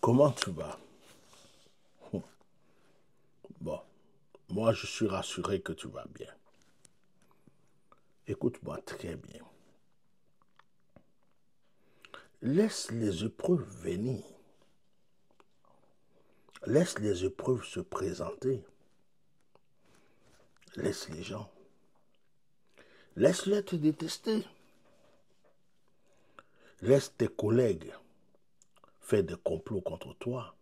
Comment tu vas Bon, moi je suis rassuré que tu vas bien. Écoute-moi très bien. Laisse les épreuves venir. Laisse les épreuves se présenter. Laisse les gens. Laisse-les te détester. Laisse tes collègues fait des complots contre toi.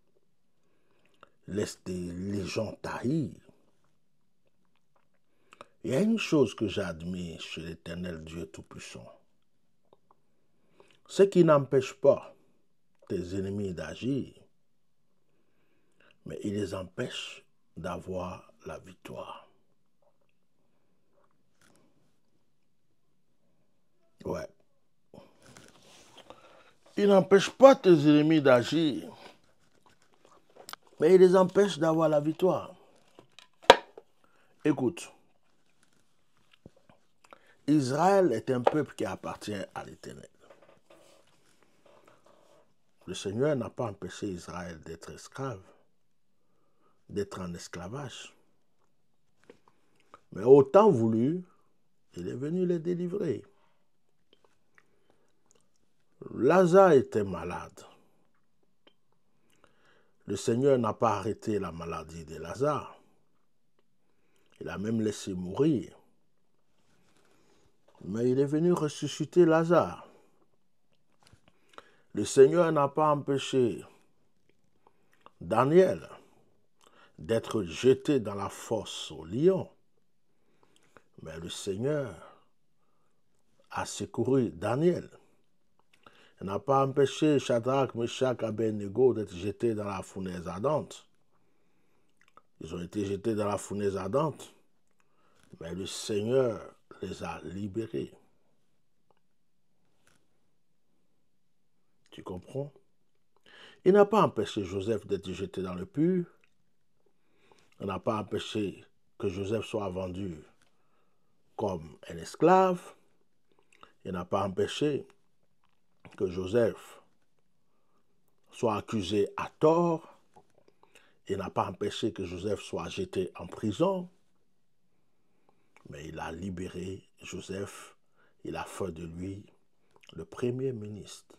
Laisse les gens taillir. Il y a une chose que j'admire chez l'Éternel Dieu Tout-Puissant. Ce qui n'empêche pas tes ennemis d'agir, mais il les empêche d'avoir la victoire. Ouais. Il n'empêche pas tes ennemis d'agir, mais il les empêche d'avoir la victoire. Écoute, Israël est un peuple qui appartient à l'Éternel. Le Seigneur n'a pas empêché Israël d'être esclave, d'être en esclavage. Mais autant voulu, il est venu les délivrer. Lazare était malade. Le Seigneur n'a pas arrêté la maladie de Lazare. Il a même laissé mourir. Mais il est venu ressusciter Lazare. Le Seigneur n'a pas empêché Daniel d'être jeté dans la fosse au lion. Mais le Seigneur a secouru Daniel n'a pas empêché Shadrach, Meshach, Abednego d'être jetés dans la fournaise ardente. Ils ont été jetés dans la fournaise ardente, mais le Seigneur les a libérés. Tu comprends Il n'a pas empêché Joseph d'être jeté dans le puits. Il n'a pas empêché que Joseph soit vendu comme un esclave. Il n'a pas empêché Joseph soit accusé à tort. et n'a pas empêché que Joseph soit jeté en prison, mais il a libéré Joseph, et a fait de lui le premier ministre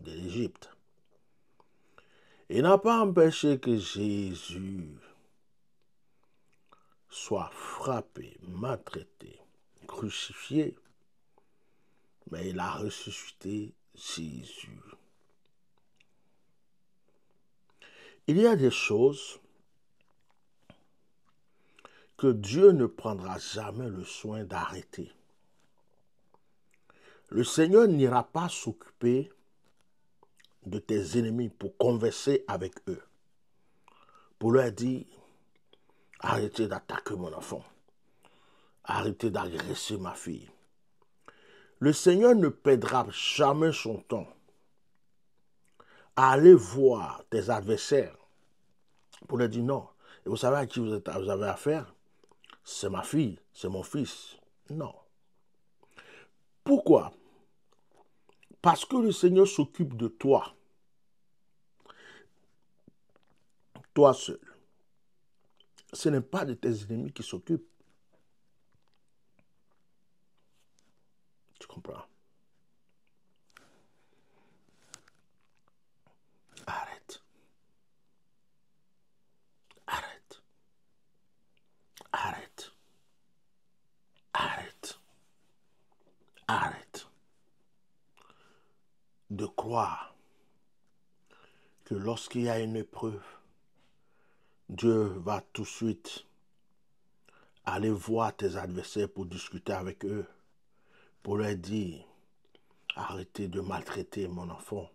de l'Égypte. Il n'a pas empêché que Jésus soit frappé, maltraité, crucifié, mais il a ressuscité Jésus. Il y a des choses que Dieu ne prendra jamais le soin d'arrêter. Le Seigneur n'ira pas s'occuper de tes ennemis pour converser avec eux, pour leur dire, arrêtez d'attaquer mon enfant, arrêtez d'agresser ma fille, le Seigneur ne perdra jamais son temps à aller voir tes adversaires pour leur dire non. Et vous savez à qui vous, vous avez affaire C'est ma fille, c'est mon fils. Non. Pourquoi Parce que le Seigneur s'occupe de toi. Toi seul. Ce n'est pas de tes ennemis qui s'occupent. que lorsqu'il y a une épreuve, Dieu va tout de suite aller voir tes adversaires pour discuter avec eux, pour leur dire, arrêtez de maltraiter mon enfant.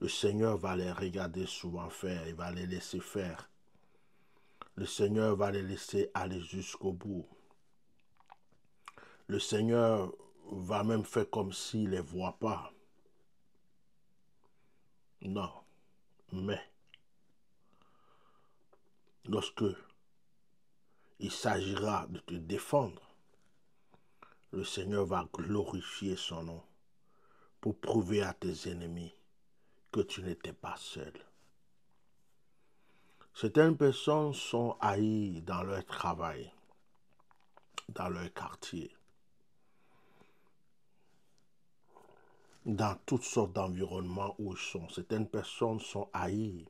Le Seigneur va les regarder souvent faire, il va les laisser faire. Le Seigneur va les laisser aller jusqu'au bout. Le Seigneur va même faire comme s'il ne les voit pas. Non. Mais lorsque il s'agira de te défendre, le Seigneur va glorifier son nom pour prouver à tes ennemis que tu n'étais pas seul. Certaines personnes sont haïes dans leur travail, dans leur quartier, dans toutes sortes d'environnements où ils sont. Certaines personnes sont haïes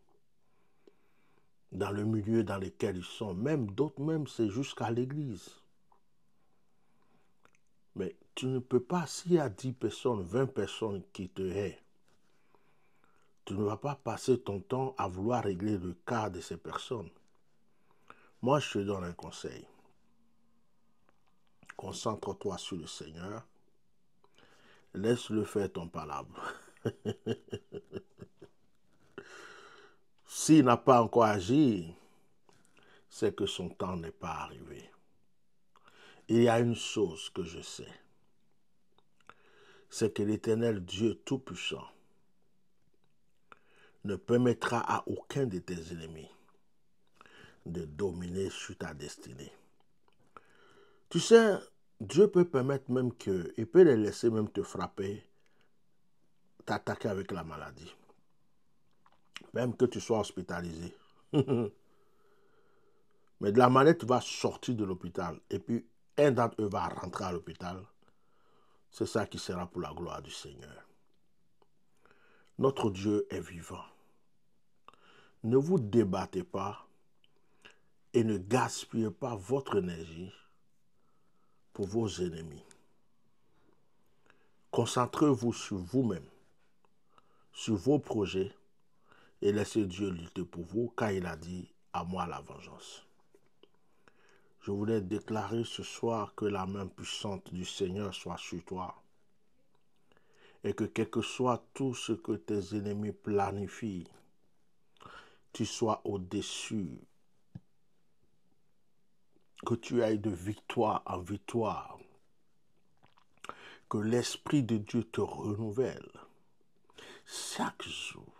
dans le milieu dans lequel ils sont. Même d'autres, même c'est jusqu'à l'église. Mais tu ne peux pas, s'il y a 10 personnes, 20 personnes qui te haient, tu ne vas pas passer ton temps à vouloir régler le cas de ces personnes. Moi, je te donne un conseil. Concentre-toi sur le Seigneur Laisse-le faire ton palabre. S'il n'a pas encore agi, c'est que son temps n'est pas arrivé. Il y a une chose que je sais, c'est que l'Éternel Dieu Tout-Puissant ne permettra à aucun de tes ennemis de dominer sur ta destinée. Tu sais, Dieu peut permettre même que, il peut les laisser même te frapper, t'attaquer avec la maladie. Même que tu sois hospitalisé. Mais de la maladie, tu vas sortir de l'hôpital. Et puis, un d'entre eux va rentrer à l'hôpital. C'est ça qui sera pour la gloire du Seigneur. Notre Dieu est vivant. Ne vous débattez pas et ne gaspillez pas votre énergie pour vos ennemis. Concentrez-vous sur vous-même, sur vos projets et laissez Dieu lutter pour vous car il a dit à moi la vengeance. Je voulais déclarer ce soir que la main puissante du Seigneur soit sur toi et que quel que soit tout ce que tes ennemis planifient, tu sois au-dessus que tu ailles de victoire en victoire, que l'Esprit de Dieu te renouvelle chaque jour,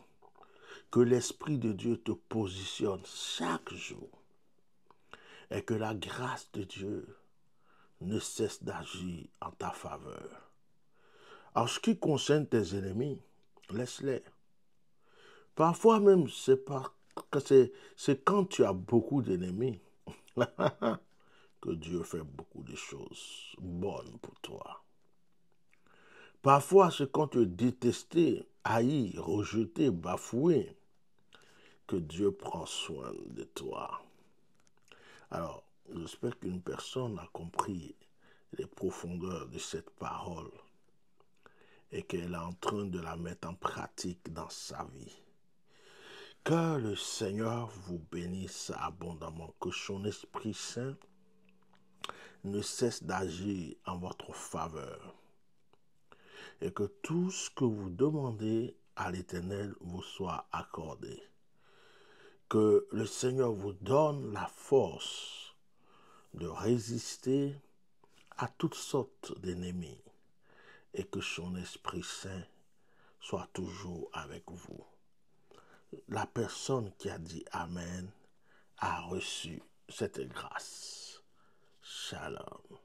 que l'Esprit de Dieu te positionne chaque jour, et que la grâce de Dieu ne cesse d'agir en ta faveur. En ce qui concerne tes ennemis, laisse-les. Parfois même, c'est quand tu as beaucoup d'ennemis. que Dieu fait beaucoup de choses bonnes pour toi. Parfois, ce qu'on te détestait, détesté, haï, rejeté, bafoué, que Dieu prend soin de toi. Alors, j'espère qu'une personne a compris les profondeurs de cette parole et qu'elle est en train de la mettre en pratique dans sa vie. Que le Seigneur vous bénisse abondamment, que son Esprit Saint ne cesse d'agir en votre faveur. Et que tout ce que vous demandez à l'Éternel vous soit accordé. Que le Seigneur vous donne la force de résister à toutes sortes d'ennemis et que son Esprit Saint soit toujours avec vous. La personne qui a dit Amen a reçu cette grâce. Shalom.